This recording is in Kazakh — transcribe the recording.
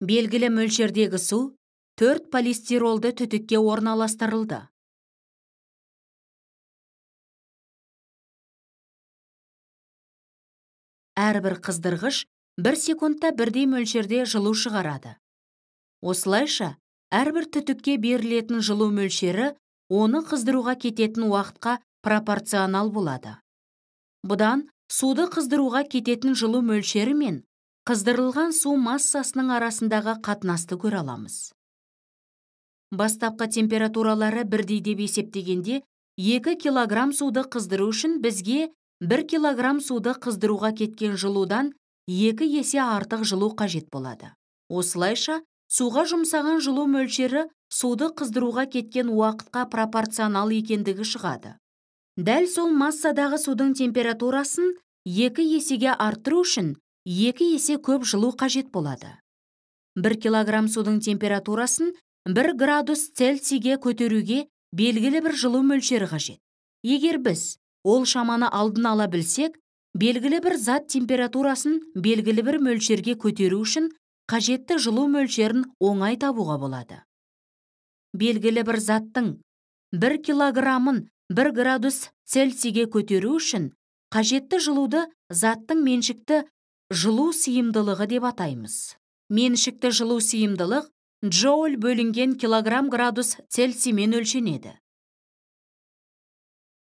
белгілі мөлшердегі су төрт полистиролды түтікке орналастырылды әрбір қыздырғыш бір секундта бірдей мөлшерде жылу шығарады осылайша әрбір түтікке берілетін жылу мөлшері оны қыздыруға кететін уақытқа пропорционал болады бұдан суды қыздыруға кететін жылу мөлшері мен қыздырылған су массасының арасындағы қатынасты көре аламыз бастапқы температуралары бірдей деп есептегенде 2 килограмм суды қыздыру үшін бізге 1 килограмм суды қыздыруға кеткен жылудан 2 есе артық жылу қажет болады осылайша суға жұмсаған жылу мөлшері суды қыздыруға кеткен уақытқа пропорционал екендігі шығады дәл сол массадағы судың температурасын екі есеге арттыру үшін екі есе көп жылу қажет болады бір килограмм судың температурасын бір градус цельсийге көтеруге белгілі бір жылу мөлшері қажет егер біз ол шаманы алдын ала білсек белгілі бір зат температурасын белгілі бір мөлшерге көтеру үшін қажетті жылу мөлшерін оңай табуға болады белгілі бір заттың бір килограммын бір градус цельсийге көтеру үшін қажетті жылуды заттың меншікті жылу сыйымдылығы деп атаймыз меншікті жылу сыйымдылық джоуль бөлінген килограмм градус цельсиймен өлшенеді